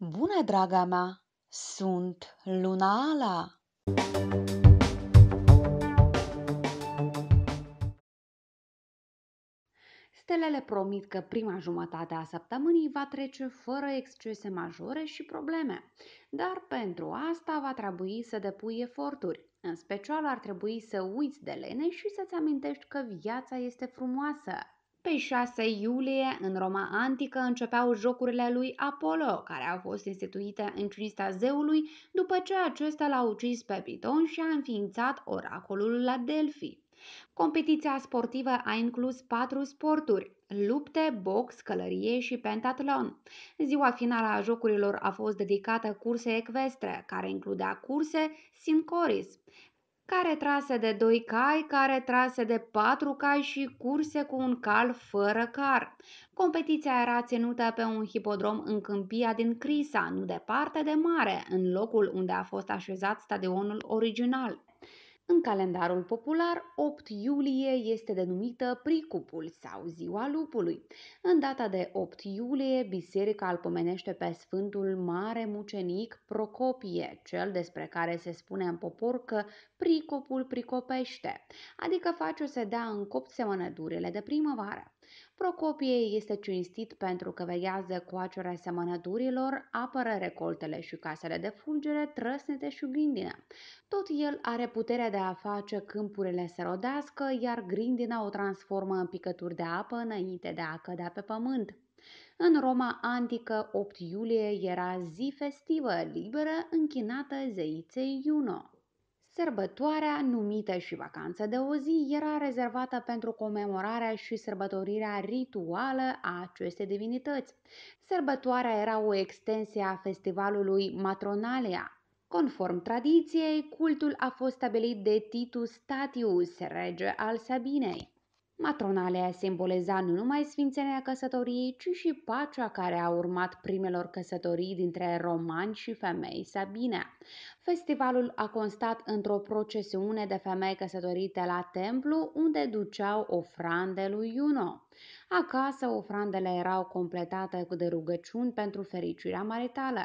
Bună, draga mea! Sunt Luna Ala! Stelele promit că prima jumătate a săptămânii va trece fără excese majore și probleme, dar pentru asta va trebui să depui eforturi. În special ar trebui să uiți de lene și să-ți amintești că viața este frumoasă, pe 6 iulie, în Roma Antică, începeau jocurile lui Apollo, care au fost instituite în cinstea zeului după ce acesta l-a ucis pe Piton și a înființat oracolul la Delphi. Competiția sportivă a inclus patru sporturi, lupte, box, călărie și pentatlon. Ziua finală a jocurilor a fost dedicată cursei ecvestre, care includea curse sincoris, care trase de doi cai, care trase de patru cai și curse cu un cal fără car. Competiția era ținută pe un hipodrom în câmpia din Crisa, nu departe de mare, în locul unde a fost așezat stadionul original. În calendarul popular, 8 iulie este denumită Pricupul sau Ziua Lupului. În data de 8 iulie, biserica îl pomenește pe Sfântul Mare Mucenic Procopie, cel despre care se spune în popor că Pricopul pricopește, adică face să dea în copt semănădurile de primăvară. Procopie este cinstit pentru că veghează coacerea semănăturilor, apără recoltele și casele de fulgere, trăsnete și grindină. Tot el are puterea de a face câmpurile să rodească, iar grindina o transformă în picături de apă înainte de a cădea pe pământ. În Roma antică, 8 iulie era zi festivă, liberă, închinată zeiței Juno. Sărbătoarea, numită și vacanță de o zi, era rezervată pentru comemorarea și sărbătorirea rituală a acestei divinități. Sărbătoarea era o extensie a festivalului Matronalia. Conform tradiției, cultul a fost stabilit de Titus Statius, rege al Sabinei. Matronalea simboliza nu numai sfințenia căsătoriei, ci și pacea care a urmat primelor căsătorii dintre romani și femei sabine. Festivalul a constat într-o procesiune de femei căsătorite la templu, unde duceau ofrande lui Iuno. Acasă, ofrandele erau completate de rugăciuni pentru fericirea maritală.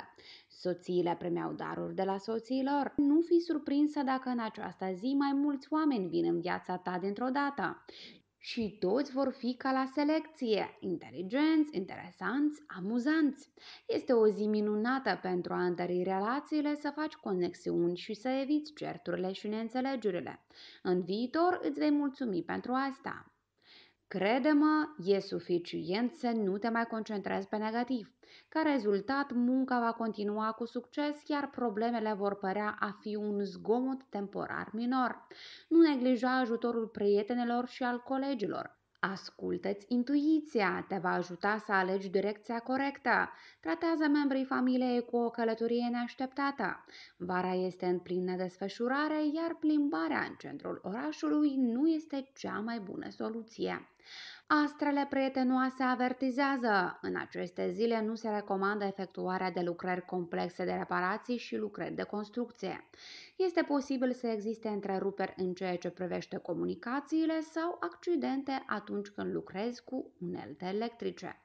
Soțiile primeau daruri de la soții lor. Nu fi surprinsă dacă în această zi mai mulți oameni vin în viața ta dintr-o dată și toți vor fi ca la selecție, inteligenți, interesanți, amuzanți. Este o zi minunată pentru a întări relațiile, să faci conexiuni și să eviți certurile și neînțelegerile. În viitor îți vei mulțumi pentru asta. Crede-mă, e suficient să nu te mai concentrezi pe negativ. Ca rezultat, munca va continua cu succes, iar problemele vor părea a fi un zgomot temporar minor. Nu neglija ajutorul prietenelor și al colegilor. Ascultă-ți intuiția, te va ajuta să alegi direcția corectă. Tratează membrii familiei cu o călătorie neașteptată. Vara este în plină desfășurare, iar plimbarea în centrul orașului nu este cea mai bună soluție. Astrele prietenoase avertizează. În aceste zile nu se recomandă efectuarea de lucrări complexe de reparații și lucrări de construcție. Este posibil să existe întreruperi în ceea ce privește comunicațiile sau accidente atunci când lucrezi cu unelte electrice.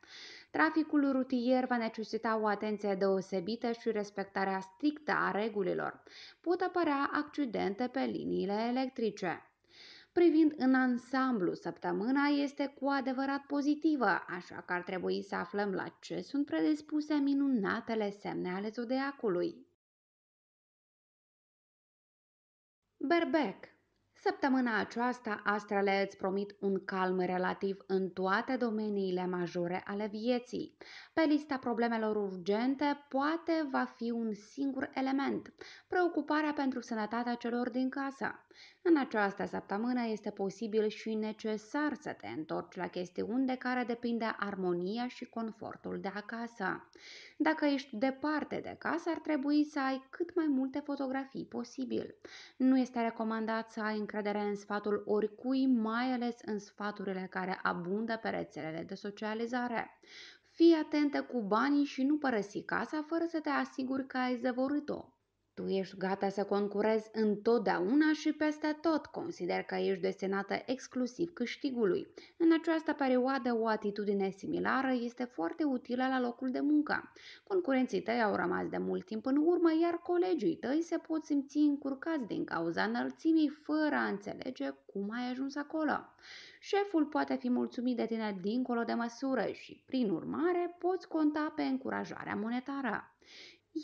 Traficul rutier va necesita o atenție deosebită și respectarea strictă a regulilor. Pot apărea accidente pe liniile electrice. Privind în ansamblu, săptămâna este cu adevărat pozitivă, așa că ar trebui să aflăm la ce sunt predispuse minunatele semne ale zodiacului. Berbec Săptămâna aceasta, astrele îți promit un calm relativ în toate domeniile majore ale vieții. Pe lista problemelor urgente, poate va fi un singur element, preocuparea pentru sănătatea celor din casă. În această săptămână este posibil și necesar să te întorci la chestiuni de care depinde armonia și confortul de acasă. Dacă ești departe de casă, ar trebui să ai cât mai multe fotografii posibil. Nu este recomandat să ai încredere în sfatul oricui, mai ales în sfaturile care abundă pe rețelele de socializare. Fii atentă cu banii și nu părăsi casa fără să te asiguri că ai zăvorât-o. Tu ești gata să concurezi întotdeauna și peste tot. Consider că ești destinată exclusiv câștigului. În această perioadă, o atitudine similară este foarte utilă la locul de muncă. Concurenții tăi au rămas de mult timp în urmă, iar colegii tăi se pot simți încurcați din cauza înălțimii fără a înțelege cum ai ajuns acolo. Șeful poate fi mulțumit de tine dincolo de măsură și, prin urmare, poți conta pe încurajarea monetară.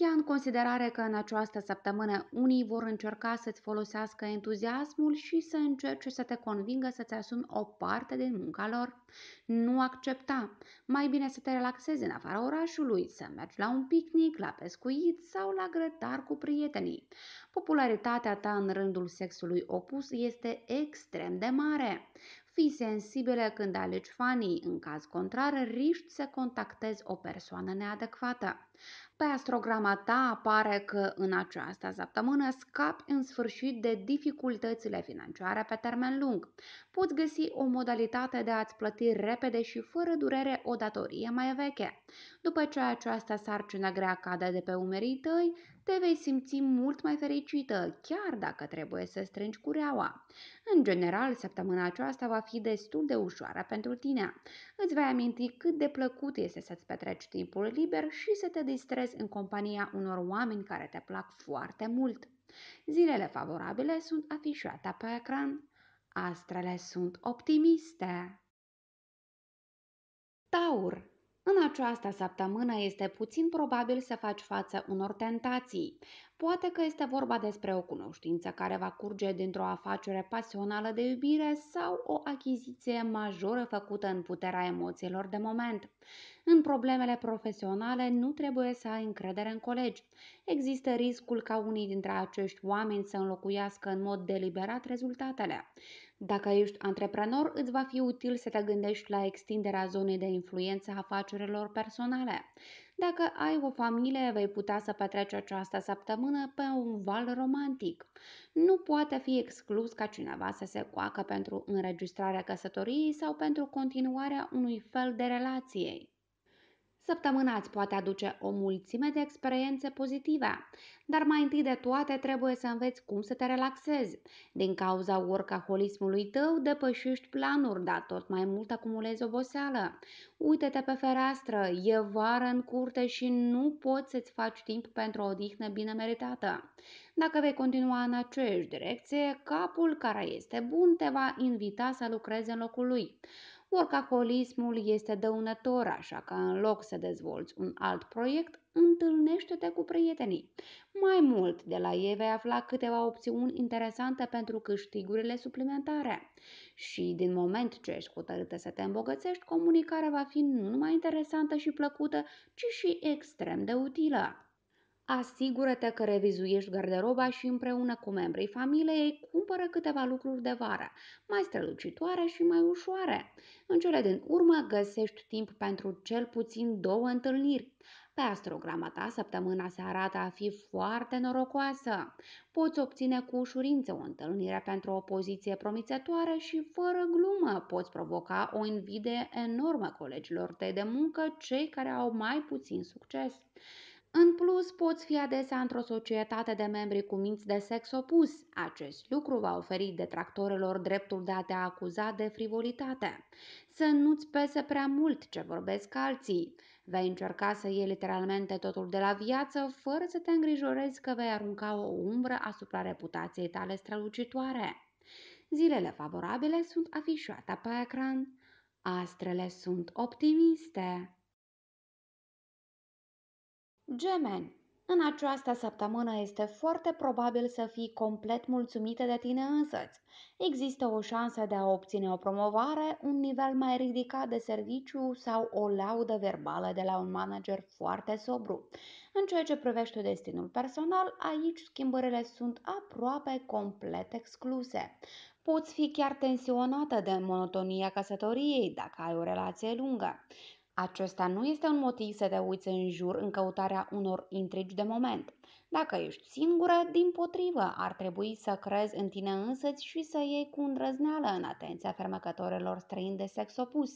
Ia în considerare că în această săptămână unii vor încerca să-ți folosească entuziasmul și să încerce să te convingă să-ți asumi o parte din munca lor. Nu accepta. Mai bine să te relaxezi în afara orașului, să mergi la un picnic, la pescuit sau la grătar cu prietenii. Popularitatea ta în rândul sexului opus este extrem de mare. Fii sensibile când alegi fanii, în caz contrar riști să contactezi o persoană neadecvată. Pe astrograma ta apare că în această săptămână scapi în sfârșit de dificultățile financiare pe termen lung. Poți găsi o modalitate de a-ți plăti repede și fără durere o datorie mai veche. După ce această sarcină grea cade de pe umerii tăi, te vei simți mult mai fericită, chiar dacă trebuie să strângi cureaua. În general, săptămâna aceasta va fi destul de ușoară pentru tine. Îți vei aminti cât de plăcut este să-ți petreci timpul liber și să te distrezi în compania unor oameni care te plac foarte mult. Zilele favorabile sunt afișate pe ecran. Astrele sunt optimiste. Taur în această săptămână este puțin probabil să faci față unor tentații. Poate că este vorba despre o cunoștință care va curge dintr-o afacere pasională de iubire sau o achiziție majoră făcută în puterea emoțiilor de moment. În problemele profesionale nu trebuie să ai încredere în colegi. Există riscul ca unii dintre acești oameni să înlocuiască în mod deliberat rezultatele. Dacă ești antreprenor, îți va fi util să te gândești la extinderea zonei de influență a afacerilor personale. Dacă ai o familie, vei putea să petreci această săptămână pe un val romantic. Nu poate fi exclus ca cineva să se coacă pentru înregistrarea căsătoriei sau pentru continuarea unui fel de relației. Săptămâna îți poate aduce o mulțime de experiențe pozitive, dar mai întâi de toate trebuie să înveți cum să te relaxezi. Din cauza workaholismului tău depășești planuri, dar tot mai mult acumulezi oboseală. Uite-te pe fereastră, e vară în curte și nu poți să-ți faci timp pentru o odihnă bine meritată. Dacă vei continua în aceeași direcție, capul care este bun te va invita să lucrezi în locul lui. Workaholismul este dăunător, așa că în loc să dezvolți un alt proiect, întâlnește-te cu prietenii. Mai mult, de la ei vei afla câteva opțiuni interesante pentru câștigurile suplimentare. Și din moment ce ești hotărâtă să te îmbogățești, comunicarea va fi nu numai interesantă și plăcută, ci și extrem de utilă. Asigură-te că revizuiești garderoba și împreună cu membrii familiei cumpără câteva lucruri de vară, mai strălucitoare și mai ușoare. În cele din urmă găsești timp pentru cel puțin două întâlniri. Pe astrograma ta, săptămâna se arată a fi foarte norocoasă. Poți obține cu ușurință o întâlnire pentru o poziție promițătoare și fără glumă poți provoca o invidie enormă colegilor tăi de muncă, cei care au mai puțin succes. În plus, poți fi adesea într-o societate de membri cu minți de sex opus. Acest lucru va oferi detractorilor dreptul de a te acuza de frivolitate. Să nu-ți pese prea mult ce vorbesc alții. Vei încerca să iei literalmente totul de la viață fără să te îngrijorezi că vei arunca o umbră asupra reputației tale strălucitoare. Zilele favorabile sunt afișate pe ecran. Astrele sunt optimiste. Gemeni, în această săptămână este foarte probabil să fii complet mulțumită de tine însăți. Există o șansă de a obține o promovare, un nivel mai ridicat de serviciu sau o laudă verbală de la un manager foarte sobru. În ceea ce privește destinul personal, aici schimbările sunt aproape complet excluse. Poți fi chiar tensionată de monotonia căsătoriei dacă ai o relație lungă. Acesta nu este un motiv să te uiți în jur în căutarea unor intrigi de moment. Dacă ești singură, din potrivă, ar trebui să crezi în tine însăți și să iei cu îndrăzneală în atenția fermecătorilor străini de sex opus.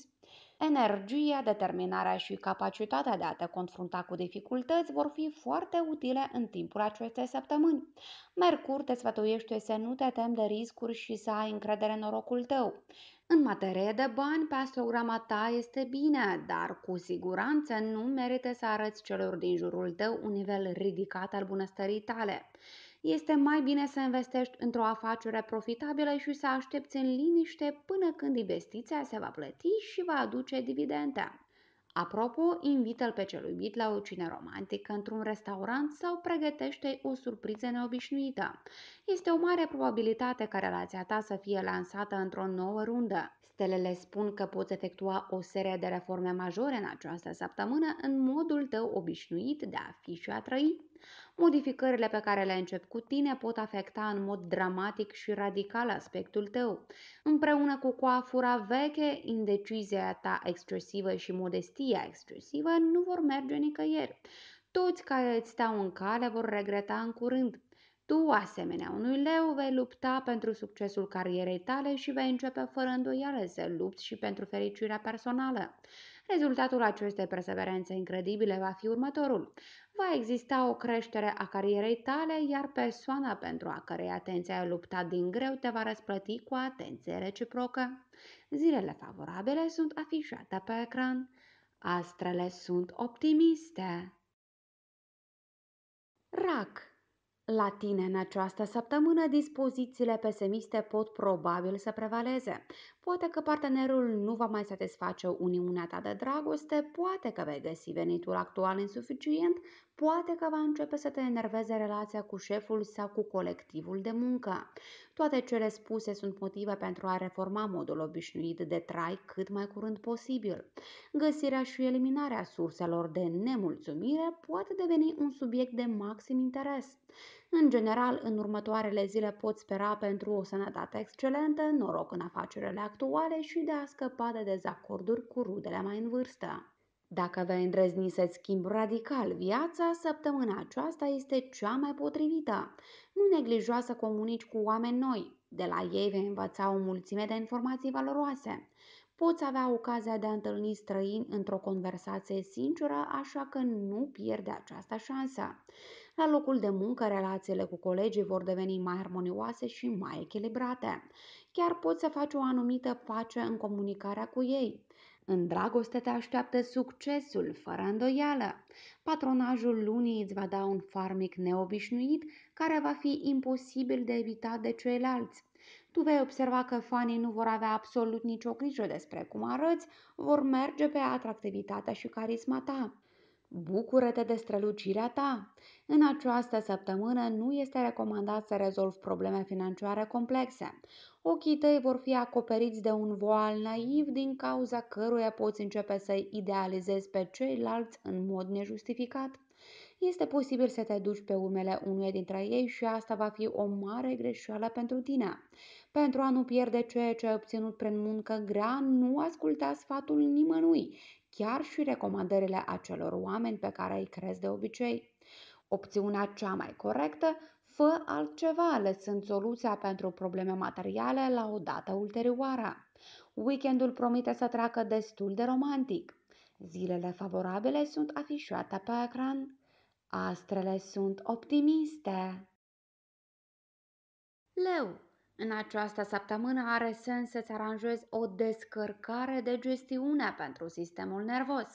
Energia, determinarea și capacitatea de a te confrunta cu dificultăți vor fi foarte utile în timpul acestei săptămâni. Mercur te sfătuiește să nu te temi de riscuri și să ai încredere în norocul tău. În materie de bani, pe astrograma ta este bine, dar cu siguranță nu merite să arăți celor din jurul tău un nivel ridicat al bunăstării tale. Este mai bine să investești într-o afacere profitabilă și să aștepți în liniște până când investiția se va plăti și va aduce dividende. Apropo, invită-l pe cel iubit la o cine romantică într-un restaurant sau pregătește o surpriză neobișnuită. Este o mare probabilitate ca relația ta să fie lansată într-o nouă rundă. Stelele spun că poți efectua o serie de reforme majore în această săptămână în modul tău obișnuit de a fi și a trăi. Modificările pe care le încep cu tine pot afecta în mod dramatic și radical aspectul tău. Împreună cu coafura veche, indecizia ta excesivă și modestia excesivă nu vor merge nicăieri. Toți care îți stau în cale vor regreta în curând. Tu, asemenea unui leu, vei lupta pentru succesul carierei tale și vei începe fără îndoială să lupți și pentru fericirea personală. Rezultatul acestei perseverențe incredibile va fi următorul va exista o creștere a carierei tale, iar persoana pentru a cărei atenție ai luptat din greu te va răsplăti cu atenție reciprocă. Zilele favorabile sunt afișate pe ecran. Astrele sunt optimiste. RAC la tine în această săptămână, dispozițiile pesimiste pot probabil să prevaleze. Poate că partenerul nu va mai satisface uniunea ta de dragoste, poate că vei găsi venitul actual insuficient, poate că va începe să te enerveze relația cu șeful sau cu colectivul de muncă. Toate cele spuse sunt motive pentru a reforma modul obișnuit de trai cât mai curând posibil. Găsirea și eliminarea surselor de nemulțumire poate deveni un subiect de maxim interes. În general, în următoarele zile poți spera pentru o sănătate excelentă, noroc în afacerile actuale și de a scăpa de dezacorduri cu rudele mai în vârstă. Dacă vei îndrezni să schimbi radical viața, săptămâna aceasta este cea mai potrivită. Nu neglija să comunici cu oameni noi. De la ei vei învăța o mulțime de informații valoroase. Poți avea ocazia de a întâlni străini într-o conversație sinceră, așa că nu pierde această șansă. La locul de muncă, relațiile cu colegii vor deveni mai armonioase și mai echilibrate. Chiar poți să faci o anumită pace în comunicarea cu ei. În dragoste te așteaptă succesul, fără îndoială. Patronajul lunii îți va da un farmic neobișnuit care va fi imposibil de evitat de ceilalți. Tu vei observa că fanii nu vor avea absolut nicio grijă despre cum arăți, vor merge pe atractivitatea și carisma ta. Bucură-te de strălucirea ta! În această săptămână nu este recomandat să rezolvi probleme financiare complexe. Ochii tăi vor fi acoperiți de un voal naiv din cauza căruia poți începe să-i idealizezi pe ceilalți în mod nejustificat. Este posibil să te duci pe urmele unuia dintre ei și asta va fi o mare greșeală pentru tine. Pentru a nu pierde ceea ce ai obținut prin muncă grea, nu asculta sfatul nimănui, chiar și recomandările acelor oameni pe care îi crezi de obicei. Opțiunea cea mai corectă, fă altceva, lăsând soluția pentru probleme materiale la o dată ulterioară. Weekendul promite să treacă destul de romantic. Zilele favorabile sunt afișate pe ecran. Astrele sunt optimiste. Leu în această săptămână are sens să-ți aranjezi o descărcare de gestiune pentru sistemul nervos.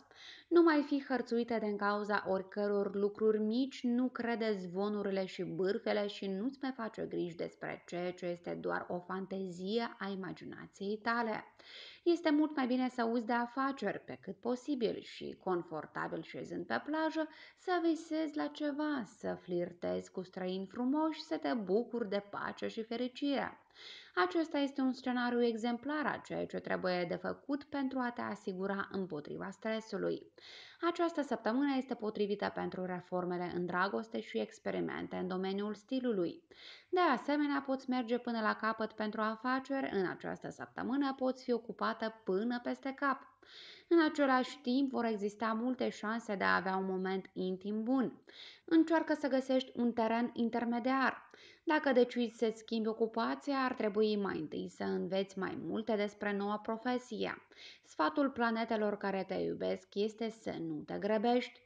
Nu mai fi hărțuite din cauza oricăror lucruri mici, nu crede zvonurile și bârfele și nu-ți mai face griji despre ceea ce este doar o fantezie a imaginației tale. Este mult mai bine să uzi de afaceri pe cât posibil și, confortabil șezând pe plajă, să visezi la ceva, să flirtezi cu străini frumoși, să te bucuri de pace și fericire. Acesta este un scenariu exemplar a ceea ce trebuie de făcut pentru a te asigura împotriva stresului. Această săptămână este potrivită pentru reformele în dragoste și experimente în domeniul stilului. De asemenea, poți merge până la capăt pentru afaceri, în această săptămână poți fi ocupată până peste cap. În același timp, vor exista multe șanse de a avea un moment intim bun. Încearcă să găsești un teren intermediar. Dacă decizi să-ți schimbi ocupația, ar trebui mai întâi să înveți mai multe despre noua profesie. Sfatul planetelor care te iubesc este să nu te grăbești.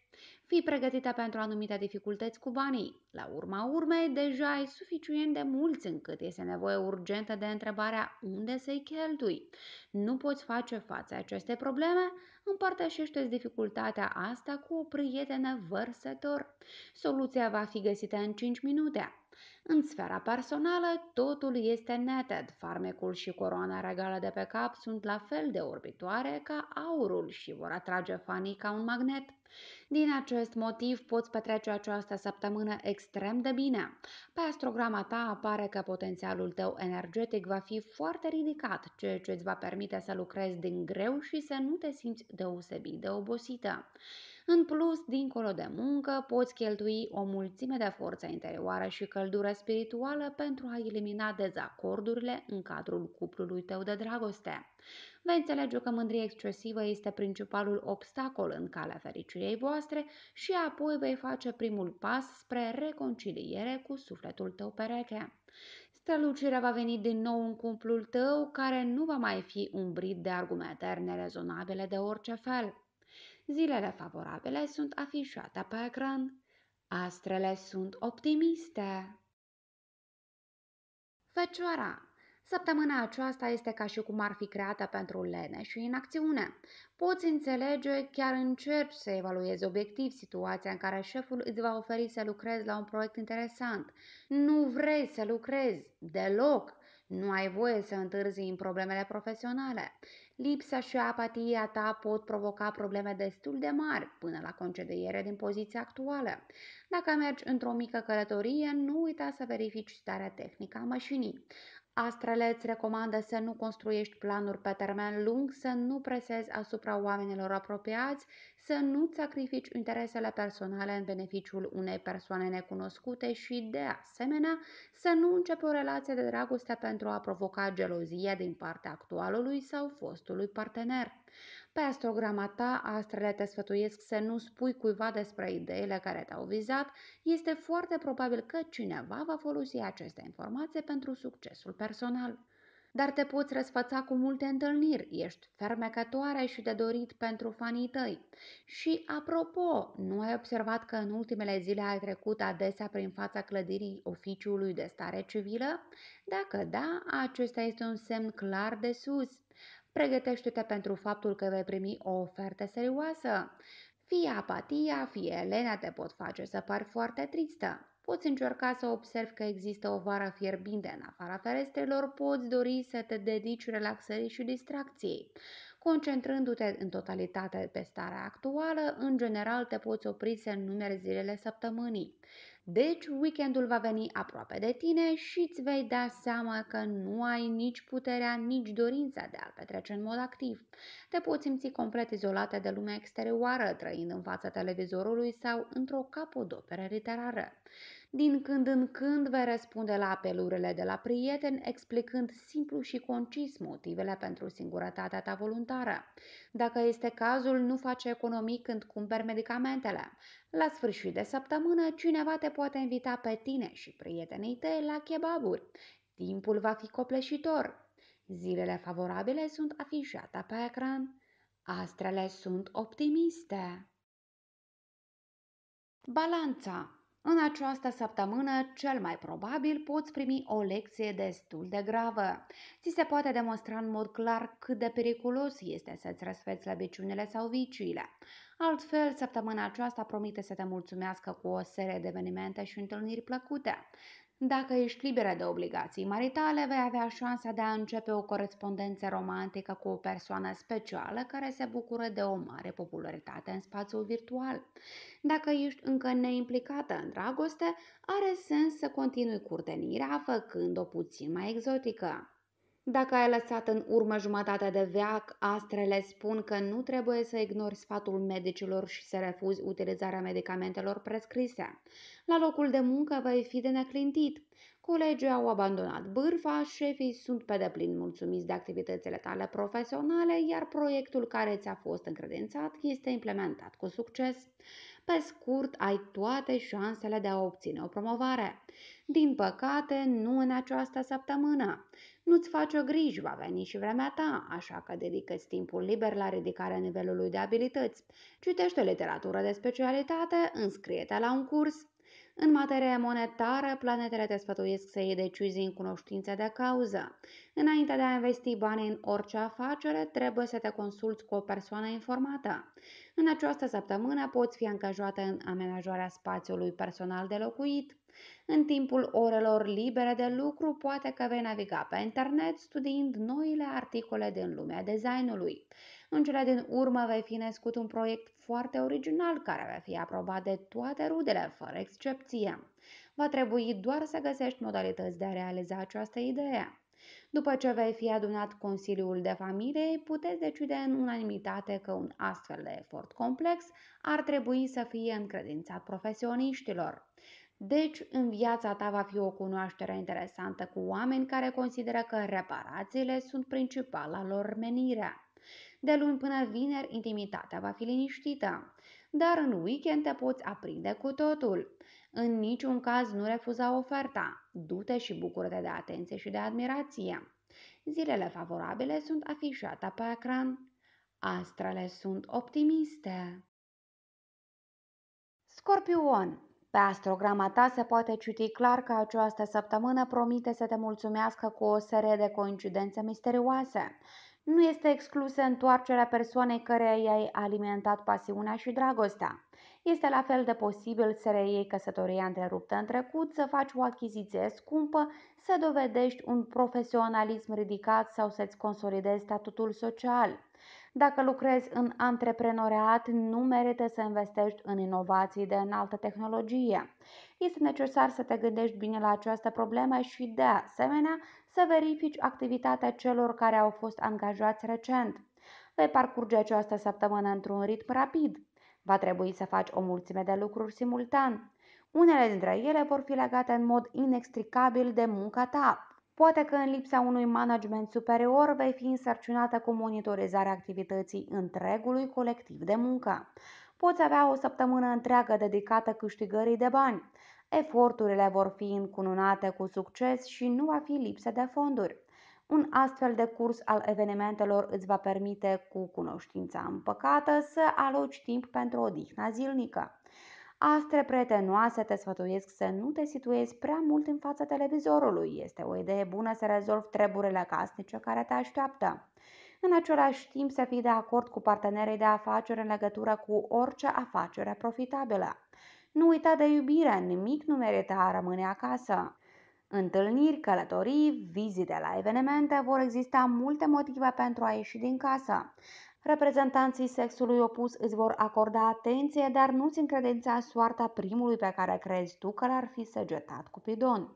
Fii pregătită pentru anumite dificultăți cu banii. La urma urmei, deja ai suficient de mulți încât este nevoie urgentă de întrebarea unde să-i cheltui. Nu poți face față aceste probleme? Împărtășește-ți dificultatea asta cu o prietenă vărsător. Soluția va fi găsită în 5 minute. În sfera personală, totul este neted. Farmecul și coroana regală de pe cap sunt la fel de orbitoare ca aurul și vor atrage fanii ca un magnet. Din acest motiv poți petrece această săptămână extrem de bine. Pe astrograma ta apare că potențialul tău energetic va fi foarte ridicat, ceea ce îți va permite să lucrezi din greu și să nu te simți deosebit de obosită. În plus, dincolo de muncă, poți cheltui o mulțime de forță interioară și căldură spirituală pentru a elimina dezacordurile în cadrul cuplului tău de dragoste. Vei înțelege că mândria excesivă este principalul obstacol în calea fericirii voastre și apoi vei face primul pas spre reconciliere cu sufletul tău pereche. Strălucirea va veni din nou în cumplul tău, care nu va mai fi umbrit de argumente nerezonabile de orice fel. Zilele favorabile sunt afișate pe ecran. Astrele sunt optimiste. Fecioara Săptămâna aceasta este ca și cum ar fi creată pentru lene și inacțiune. Poți înțelege, chiar încerci să evaluezi obiectiv situația în care șeful îți va oferi să lucrezi la un proiect interesant. Nu vrei să lucrezi deloc, nu ai voie să întârzi în problemele profesionale. Lipsa și apatia ta pot provoca probleme destul de mari până la concediere din poziția actuală. Dacă mergi într-o mică călătorie, nu uita să verifici starea tehnică a mașinii. Astrele îți recomandă să nu construiești planuri pe termen lung, să nu presezi asupra oamenilor apropiați, să nu sacrifici interesele personale în beneficiul unei persoane necunoscute și, de asemenea, să nu începi o relație de dragoste pentru a provoca gelozie din partea actualului sau fostului partener. Pe astrograma ta, astrele te sfătuiesc să nu spui cuiva despre ideile care te-au vizat, este foarte probabil că cineva va folosi aceste informații pentru succesul personal. Dar te poți răsfăța cu multe întâlniri, ești fermecătoare și de dorit pentru fanii tăi. Și apropo, nu ai observat că în ultimele zile ai trecut adesea prin fața clădirii oficiului de stare civilă? Dacă da, acesta este un semn clar de sus. Pregătește-te pentru faptul că vei primi o ofertă serioasă. Fie apatia, fie Elena te pot face să pari foarte tristă. Poți încerca să observi că există o vară fierbinte în afara ferestrelor, poți dori să te dedici relaxării și distracției. Concentrându-te în totalitate pe starea actuală, în general te poți opri să numeri zilele săptămânii. Deci, weekendul va veni aproape de tine și îți vei da seama că nu ai nici puterea, nici dorința de a-l petrece în mod activ. Te poți simți complet izolată de lumea exterioară, trăind în fața televizorului sau într-o capodoperă literară. Din când în când vei răspunde la apelurile de la prieteni, explicând simplu și concis motivele pentru singurătatea ta voluntară. Dacă este cazul, nu face economii când cumperi medicamentele. La sfârșit de săptămână, cineva te poate invita pe tine și prietenii tăi la kebaburi. Timpul va fi copleșitor. Zilele favorabile sunt afișate pe ecran. Astrele sunt optimiste. Balanța în această săptămână, cel mai probabil, poți primi o lecție destul de gravă. Ți se poate demonstra în mod clar cât de periculos este să-ți răsfeți slăbiciunile sau viciile. Altfel, săptămâna aceasta promite să te mulțumească cu o serie de evenimente și întâlniri plăcute. Dacă ești liberă de obligații maritale, vei avea șansa de a începe o corespondență romantică cu o persoană specială care se bucură de o mare popularitate în spațiul virtual. Dacă ești încă neimplicată în dragoste, are sens să continui curtenirea făcând-o puțin mai exotică. Dacă ai lăsat în urmă jumătate de veac, astrele spun că nu trebuie să ignori sfatul medicilor și să refuzi utilizarea medicamentelor prescrise. La locul de muncă vei fi de neclintit. Colegii au abandonat bârfa, șefii sunt pe deplin mulțumiți de activitățile tale profesionale, iar proiectul care ți-a fost încredințat este implementat cu succes. Pe scurt, ai toate șansele de a obține o promovare. Din păcate, nu în această săptămână. Nu-ți faci o griji, va veni și vremea ta, așa că dedică-ți timpul liber la ridicarea nivelului de abilități. Citește literatură de specialitate, înscrie-te la un curs, în materie monetară, planetele te sfătuiesc să iei decizii în cunoștință de cauză. Înainte de a investi bani în orice afacere, trebuie să te consulți cu o persoană informată. În această săptămână poți fi angajată în amenajarea spațiului personal de locuit. În timpul orelor libere de lucru, poate că vei naviga pe internet studiind noile articole din lumea designului. În cele din urmă vei fi născut un proiect foarte original care va fi aprobat de toate rudele, fără excepție. Va trebui doar să găsești modalități de a realiza această idee. După ce vei fi adunat Consiliul de Familie, puteți decide în unanimitate că un astfel de efort complex ar trebui să fie încredințat profesioniștilor. Deci, în viața ta va fi o cunoaștere interesantă cu oameni care consideră că reparațiile sunt principala lor menire. De luni până vineri, intimitatea va fi liniștită, dar în weekend te poți aprinde cu totul. În niciun caz nu refuza oferta. Du-te și bucură-te de atenție și de admirație. Zilele favorabile sunt afișate pe ecran. Astrele sunt optimiste. Scorpion pe astrograma ta se poate citi clar că această săptămână promite să te mulțumească cu o serie de coincidențe misterioase nu este exclusă întoarcerea persoanei care i-ai alimentat pasiunea și dragostea. Este la fel de posibil să reiei căsătoria întreruptă în trecut, să faci o achiziție scumpă, să dovedești un profesionalism ridicat sau să-ți consolidezi statutul social. Dacă lucrezi în antreprenoriat, nu merită să investești în inovații de înaltă tehnologie. Este necesar să te gândești bine la această problemă și, de asemenea, să verifici activitatea celor care au fost angajați recent. Vei parcurge această săptămână într-un ritm rapid. Va trebui să faci o mulțime de lucruri simultan. Unele dintre ele vor fi legate în mod inextricabil de munca ta. Poate că în lipsa unui management superior vei fi însărcinată cu monitorizarea activității întregului colectiv de muncă. Poți avea o săptămână întreagă dedicată câștigării de bani. Eforturile vor fi încununate cu succes și nu va fi lipsă de fonduri. Un astfel de curs al evenimentelor îți va permite cu cunoștința împăcată să aloci timp pentru o odihna zilnică. Astre pretenoase te sfătuiesc să nu te situezi prea mult în fața televizorului. Este o idee bună să rezolvi treburile casnice care te așteaptă. În același timp să fii de acord cu partenerii de afaceri în legătură cu orice afacere profitabilă. Nu uita de iubirea, nimic nu merită a rămâne acasă. Întâlniri, călătorii, vizite la evenimente vor exista multe motive pentru a ieși din casă. Reprezentanții sexului opus îți vor acorda atenție, dar nu-ți încredința soarta primului pe care crezi tu că l-ar fi săgetat cu pidon.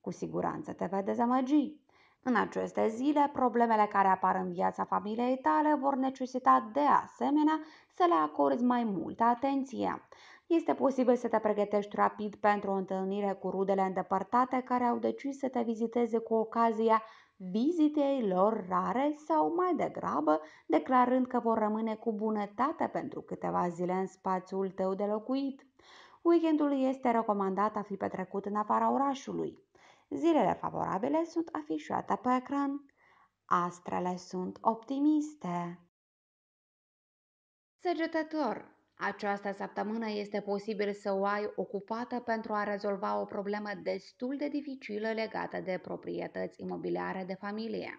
Cu siguranță te vei dezamăgi. În aceste zile, problemele care apar în viața familiei tale vor necesita de asemenea să le acorzi mai multă atenție. Este posibil să te pregătești rapid pentru o întâlnire cu rudele îndepărtate care au decis să te viziteze cu ocazia vizitei lor rare sau mai degrabă declarând că vor rămâne cu bunătate pentru câteva zile în spațiul tău de locuit. Weekendul este recomandat a fi petrecut în afara orașului. Zilele favorabile sunt afișate pe ecran. Astrele sunt optimiste. Săgetător această săptămână este posibil să o ai ocupată pentru a rezolva o problemă destul de dificilă legată de proprietăți imobiliare de familie.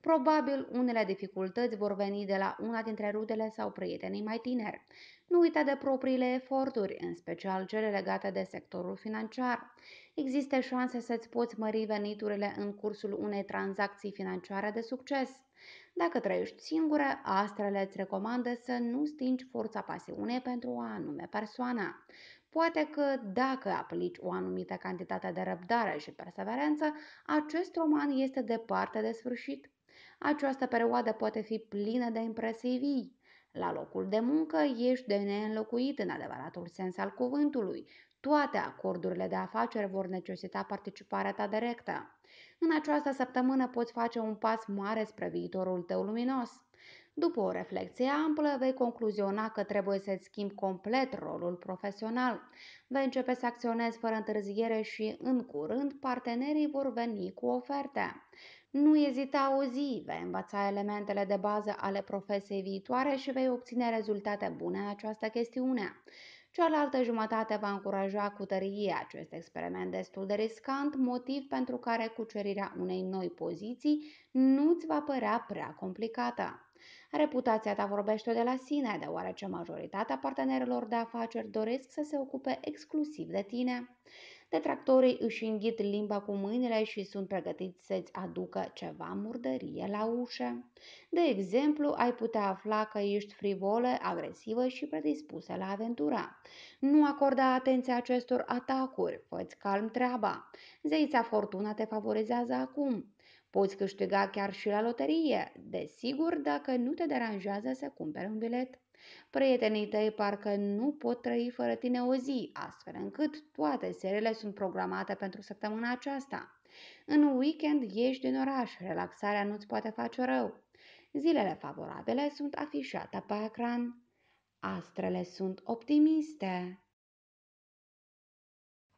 Probabil unele dificultăți vor veni de la una dintre rudele sau prietenii mai tineri. Nu uita de propriile eforturi, în special cele legate de sectorul financiar. Există șanse să-ți poți mări veniturile în cursul unei tranzacții financiare de succes. Dacă trăiești singură, astrele îți recomandă să nu stingi forța pasiunei pentru o anume persoană. Poate că dacă aplici o anumită cantitate de răbdare și perseverență, acest roman este departe de sfârșit. Această perioadă poate fi plină de vii. La locul de muncă ești de neînlocuit în adevăratul sens al cuvântului. Toate acordurile de afaceri vor necesita participarea ta directă. În această săptămână poți face un pas mare spre viitorul tău luminos. După o reflexie amplă, vei concluziona că trebuie să-ți schimbi complet rolul profesional. Vei începe să acționezi fără întârziere și, în curând, partenerii vor veni cu oferte. Nu ezita o zi, vei învăța elementele de bază ale profesiei viitoare și vei obține rezultate bune în această chestiune. Cealaltă jumătate va încuraja cu tărie acest experiment destul de riscant, motiv pentru care cucerirea unei noi poziții nu ți va părea prea complicată. Reputația ta vorbește de la sine, deoarece majoritatea partenerilor de afaceri doresc să se ocupe exclusiv de tine. Detractorii își înghit limba cu mâinile și sunt pregătiți să-ți aducă ceva murdărie la ușă. De exemplu, ai putea afla că ești frivolă, agresivă și predispusă la aventura. Nu acorda atenție acestor atacuri, fă-ți calm treaba. Zeița Fortuna te favorizează acum. Poți câștiga chiar și la loterie, desigur dacă nu te deranjează să cumperi un bilet. Prietenii tăi parcă nu pot trăi fără tine o zi, astfel încât toate serele sunt programate pentru săptămâna aceasta. În weekend ieși din oraș, relaxarea nu-ți poate face rău. Zilele favorabile sunt afișate pe ecran. Astrele sunt optimiste.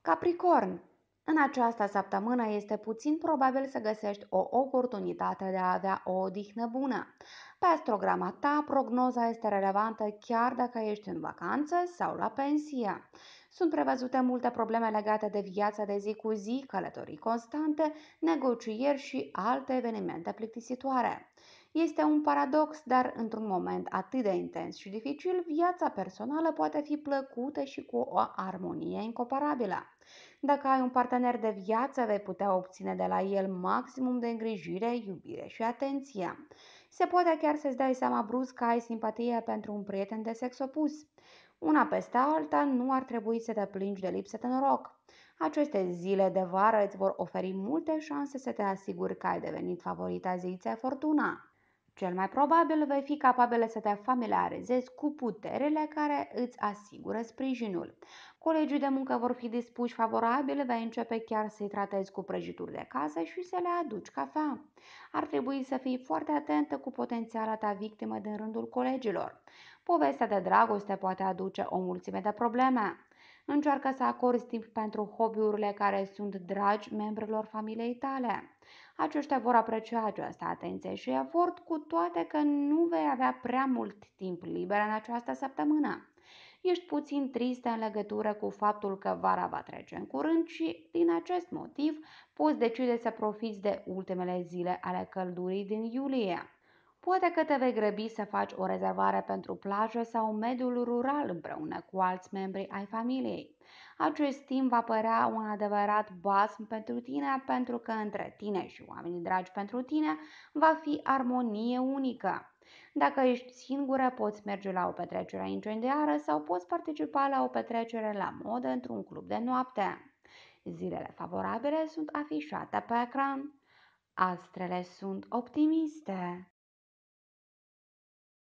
Capricorn în această săptămână este puțin probabil să găsești o oportunitate de a avea o odihnă bună. Pe astrograma ta, prognoza este relevantă chiar dacă ești în vacanță sau la pensie. Sunt prevăzute multe probleme legate de viața de zi cu zi, călătorii constante, negocieri și alte evenimente plictisitoare. Este un paradox, dar într-un moment atât de intens și dificil, viața personală poate fi plăcută și cu o armonie incomparabilă. Dacă ai un partener de viață, vei putea obține de la el maximum de îngrijire, iubire și atenție. Se poate chiar să-ți dai seama brusc că ai simpatie pentru un prieten de sex opus. Una peste alta, nu ar trebui să te plângi de lipsă de noroc. Aceste zile de vară îți vor oferi multe șanse să te asiguri că ai devenit favorita zeiței Fortuna. Cel mai probabil vei fi capabilă să te familiarizezi cu puterile care îți asigură sprijinul. Colegii de muncă vor fi dispuși favorabil, vei începe chiar să-i tratezi cu prăjituri de casă și să le aduci cafea. Ar trebui să fii foarte atentă cu potențiala ta victimă din rândul colegilor. Povestea de dragoste poate aduce o mulțime de probleme. Încearcă să acorzi timp pentru hobby-urile care sunt dragi membrilor familiei tale. Aceștia vor aprecia această atenție și efort, cu toate că nu vei avea prea mult timp liber în această săptămână. Ești puțin tristă în legătură cu faptul că vara va trece în curând și, din acest motiv, poți decide să profiți de ultimele zile ale căldurii din iulie. Poate că te vei grăbi să faci o rezervare pentru plajă sau mediul rural împreună cu alți membri ai familiei. Acest timp va părea un adevărat basm pentru tine pentru că între tine și oamenii dragi pentru tine va fi armonie unică. Dacă ești singură, poți merge la o petrecere incendiară sau poți participa la o petrecere la modă într-un club de noapte. Zilele favorabile sunt afișate pe ecran. Astrele sunt optimiste.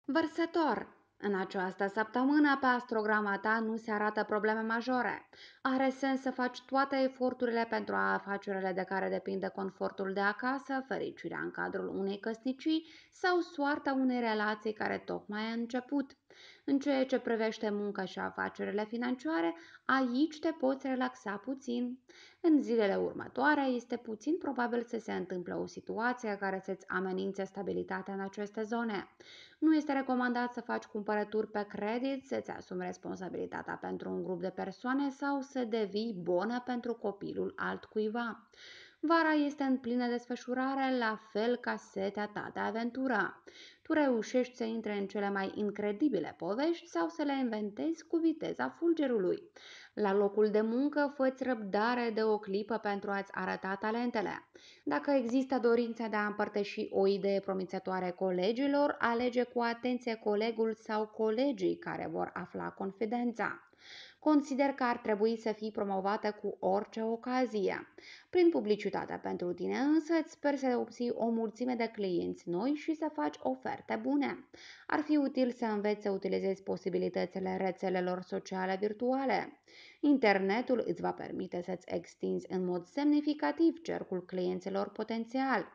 Vărsător, în această săptămână, pe astrograma ta nu se arată probleme majore. Are sens să faci toate eforturile pentru a afacerile de care depinde confortul de acasă, fericirea în cadrul unei căsnicii sau soarta unei relații care tocmai a început. În ceea ce privește munca și afacerile financiare, aici te poți relaxa puțin. În zilele următoare este puțin probabil să se întâmple o situație care să-ți amenințe stabilitatea în aceste zone. Nu este recomandat să faci cumpărături pe credit, să-ți asumi responsabilitatea pentru un grup de persoane sau să devii bonă pentru copilul altcuiva. Vara este în plină desfășurare, la fel ca setea ta de aventura. Tu reușești să intre în cele mai incredibile povești sau să le inventezi cu viteza fulgerului. La locul de muncă, făți răbdare de o clipă pentru a-ți arăta talentele. Dacă există dorința de a împărtăși o idee promițătoare colegilor, alege cu atenție colegul sau colegii care vor afla confidența. Consider că ar trebui să fii promovată cu orice ocazie. Prin publicitatea pentru tine însă îți sper să obții o mulțime de clienți noi și să faci oferte bune. Ar fi util să înveți să utilizezi posibilitățile rețelelor sociale virtuale. Internetul îți va permite să-ți extinzi în mod semnificativ cercul clienților potențial.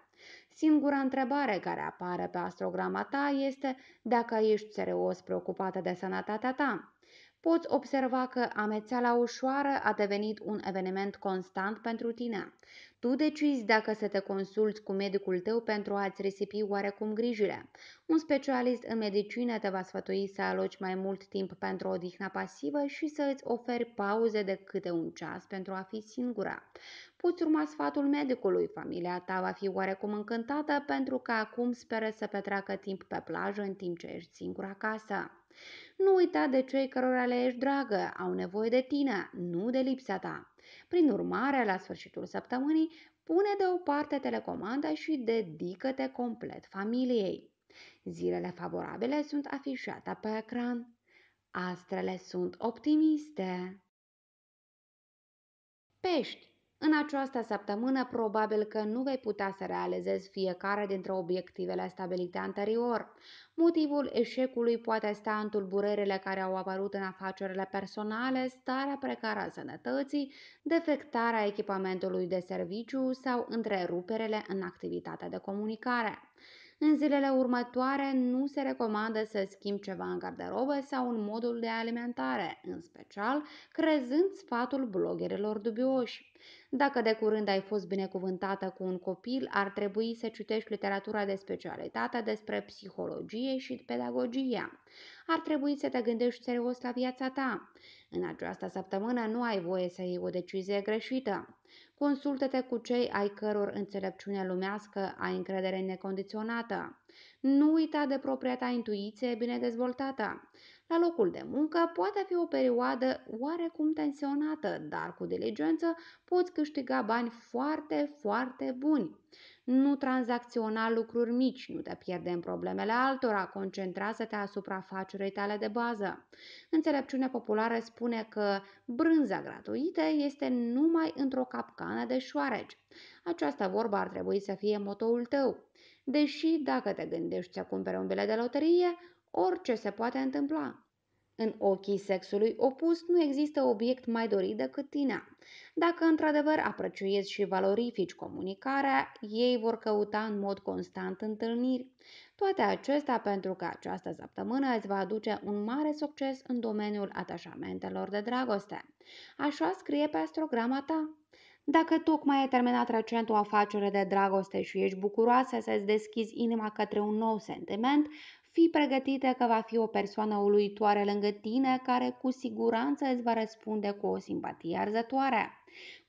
Singura întrebare care apare pe astrograma ta este dacă ești serios preocupată de sănătatea ta poți observa că amețeala ușoară a devenit un eveniment constant pentru tine. Tu decizi dacă să te consulți cu medicul tău pentru a-ți risipi oarecum grijile. Un specialist în medicină te va sfătui să aloci mai mult timp pentru o odihna pasivă și să îți oferi pauze de câte un ceas pentru a fi singura. Poți urma sfatul medicului, familia ta va fi oarecum încântată pentru că acum speră să petreacă timp pe plajă în timp ce ești singura acasă. Nu uita de cei cărora le ești dragă, au nevoie de tine, nu de lipsa ta. Prin urmare, la sfârșitul săptămânii, pune deoparte telecomanda și dedică-te complet familiei. Zilele favorabile sunt afișate pe ecran. Astrele sunt optimiste. Pești în această săptămână, probabil că nu vei putea să realizezi fiecare dintre obiectivele stabilite anterior. Motivul eșecului poate sta în tulburările care au apărut în afacerile personale, starea precară a sănătății, defectarea echipamentului de serviciu sau întreruperele în activitatea de comunicare. În zilele următoare nu se recomandă să schimbi ceva în garderobă sau în modul de alimentare, în special crezând sfatul bloggerilor dubioși. Dacă de curând ai fost binecuvântată cu un copil, ar trebui să citești literatura de specialitate despre psihologie și pedagogia. Ar trebui să te gândești serios la viața ta. În această săptămână nu ai voie să iei o decizie greșită. Consultă-te cu cei ai căror înțelepciune lumească ai încredere necondiționată. Nu uita de propria ta intuiție bine dezvoltată. La locul de muncă poate fi o perioadă oarecum tensionată, dar cu diligență poți câștiga bani foarte, foarte buni. Nu tranzacționa lucruri mici, nu te pierde în problemele altora, concentrează-te asupra afacerii tale de bază. Înțelepciunea populară spune că brânza gratuită este numai într-o capcană de șoareci. Această vorbă ar trebui să fie motoul tău. Deși dacă te gândești să cumpere un bilet de loterie, Orice se poate întâmpla. În ochii sexului opus nu există obiect mai dorit decât tine. Dacă într-adevăr apreciezi și valorifici comunicarea, ei vor căuta în mod constant întâlniri. Toate acestea pentru că această săptămână îți va aduce un mare succes în domeniul atașamentelor de dragoste. Așa scrie pe astrograma ta. Dacă tocmai ai terminat recent o afacere de dragoste și ești bucuroasă să-ți deschizi inima către un nou sentiment, Fii pregătită că va fi o persoană uluitoare lângă tine care cu siguranță îți va răspunde cu o simpatie arzătoare.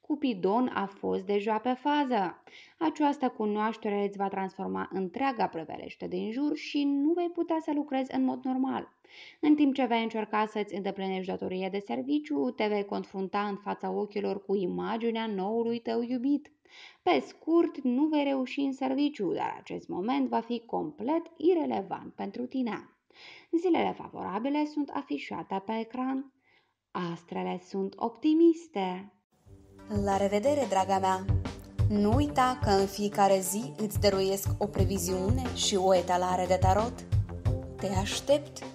Cupidon a fost deja pe fază. Această cunoaștere îți va transforma întreaga prevelește din jur și nu vei putea să lucrezi în mod normal. În timp ce vei încerca să-ți îndeplinești datoria de serviciu, te vei confrunta în fața ochilor cu imaginea noului tău iubit. Pe scurt, nu vei reuși în serviciu, dar acest moment va fi complet irelevant pentru tine. Zilele favorabile sunt afișate pe ecran. Astrele sunt optimiste. La revedere, draga mea! Nu uita că în fiecare zi îți dăruiesc o previziune și o etalare de tarot. Te aștept!